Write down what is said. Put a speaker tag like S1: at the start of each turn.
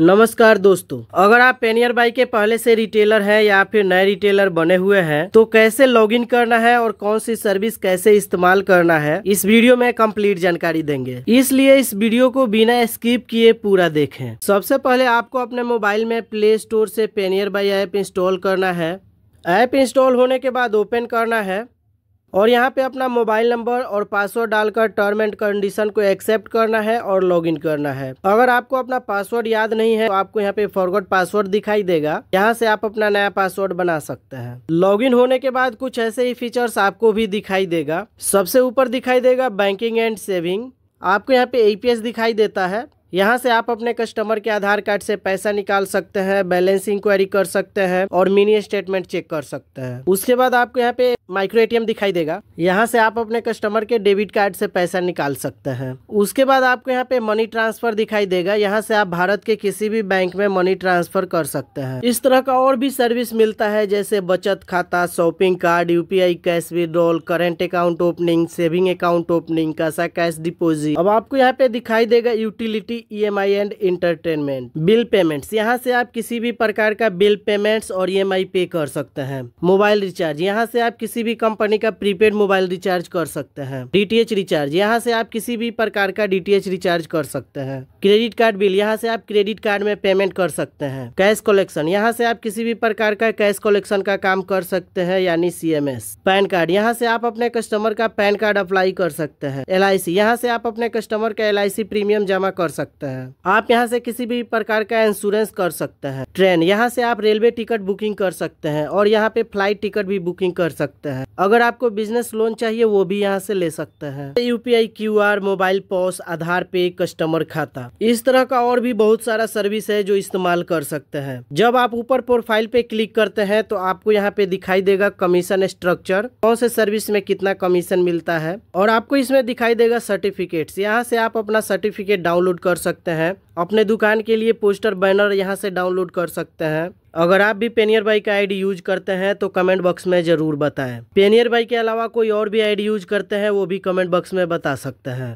S1: नमस्कार दोस्तों अगर आप पेनियर बाई के पहले से रिटेलर हैं या फिर नए रिटेलर बने हुए हैं तो कैसे लॉगिन करना है और कौन सी सर्विस कैसे इस्तेमाल करना है इस वीडियो में कंप्लीट जानकारी देंगे इसलिए इस वीडियो को बिना स्किप किए पूरा देखें सबसे पहले आपको अपने मोबाइल में प्ले स्टोर से पेनियर बाई ऐप इंस्टॉल करना है ऐप इंस्टॉल होने के बाद ओपन करना है और यहाँ पे अपना मोबाइल नंबर और पासवर्ड डालकर टर्म एंड कंडीशन को एक्सेप्ट करना है और लॉगिन करना है अगर आपको अपना पासवर्ड याद नहीं है तो आपको यहाँ पे फॉरवर्ड पासवर्ड दिखाई देगा यहाँ से आप अपना नया पासवर्ड बना सकते हैं लॉगिन होने के बाद कुछ ऐसे ही फीचर्स आपको भी दिखाई देगा सबसे ऊपर दिखाई देगा बैंकिंग एंड सेविंग आपको यहाँ पे ए दिखाई देता है यहाँ से आप अपने कस्टमर के आधार कार्ड से पैसा निकाल सकते हैं बैलेंस इंक्वायरी कर सकते हैं और मिनी स्टेटमेंट चेक कर सकते हैं उसके बाद आपको यहाँ पे माइक्रो एटीएम दिखाई देगा यहाँ से आप अपने कस्टमर के डेबिट कार्ड से पैसा निकाल सकते हैं उसके बाद आपको यहाँ पे मनी ट्रांसफर दिखाई देगा यहाँ से आप भारत के किसी भी बैंक में मनी ट्रांसफर कर सकते हैं इस तरह का और भी सर्विस मिलता है जैसे बचत खाता shopping card UPI cash withdrawal current account opening saving account opening कैसा कैश डिपोजिट अब आपको यहाँ पे दिखाई देगा utility EMI and entertainment bill payments यहाँ से आप किसी भी प्रकार का बिल पेमेंट्स और आई e पे कर सकते हैं मोबाइल रिचार्ज यहाँ से आप किसी भी कंपनी का प्रीपेड मोबाइल रिचार्ज कर सकते हैं एच रिचार्ज यहाँ से आप किसी भी प्रकार का एच रिचार्ज कर सकते हैं क्रेडिट कार्ड बिल यहाँ से आप क्रेडिट कार्ड में पेमेंट कर सकते हैं कैश कलेक्शन यहाँ से आप किसी भी प्रकार का कैश कलेक्शन का काम कर सकते हैं यानी एस पैन कार्ड यहाँ से आप अपने कस्टमर का पैन कार्ड अप्लाई कर सकते हैं एल आई सी यहाँ से आप अपने कस्टमर का एल आई सी प्रीमियम जमा कर सकते सकते हैं आप यहाँ से किसी भी प्रकार का इंश्योरेंस कर सकते हैं ट्रेन यहाँ से आप रेलवे टिकट बुकिंग कर सकते हैं और यहाँ पे फ्लाइट टिकट भी बुकिंग कर सकते हैं अगर आपको बिजनेस लोन चाहिए वो भी यहाँ से ले सकते हैं UPI Q mobile POS Aadhaar pay customer खाता इस तरह का और भी बहुत सारा सर्विस है जो इस्तेमाल कर सकते हैं जब आप ऊपर प्रोफाइल पे क्लिक करते हैं तो आपको यहाँ पे दिखाई देगा कमीशन स्ट्रक्चर कौन से सर्विस में कितना कमीशन मिलता है और आपको इसमें दिखाई देगा सर्टिफिकेट यहाँ से आप अपना सर्टिफिकेट डाउनलोड कर कर सकते हैं अपने दुकान के लिए पोस्टर बैनर यहाँ से डाउनलोड कर सकते हैं अगर आप भी पेनियर बाई का आईडी यूज करते हैं तो कमेंट बॉक्स में ज़रूर बताएं पेनियर बाई के अलावा कोई और भी आईडी यूज करते हैं वो भी कमेंट बॉक्स में बता सकते हैं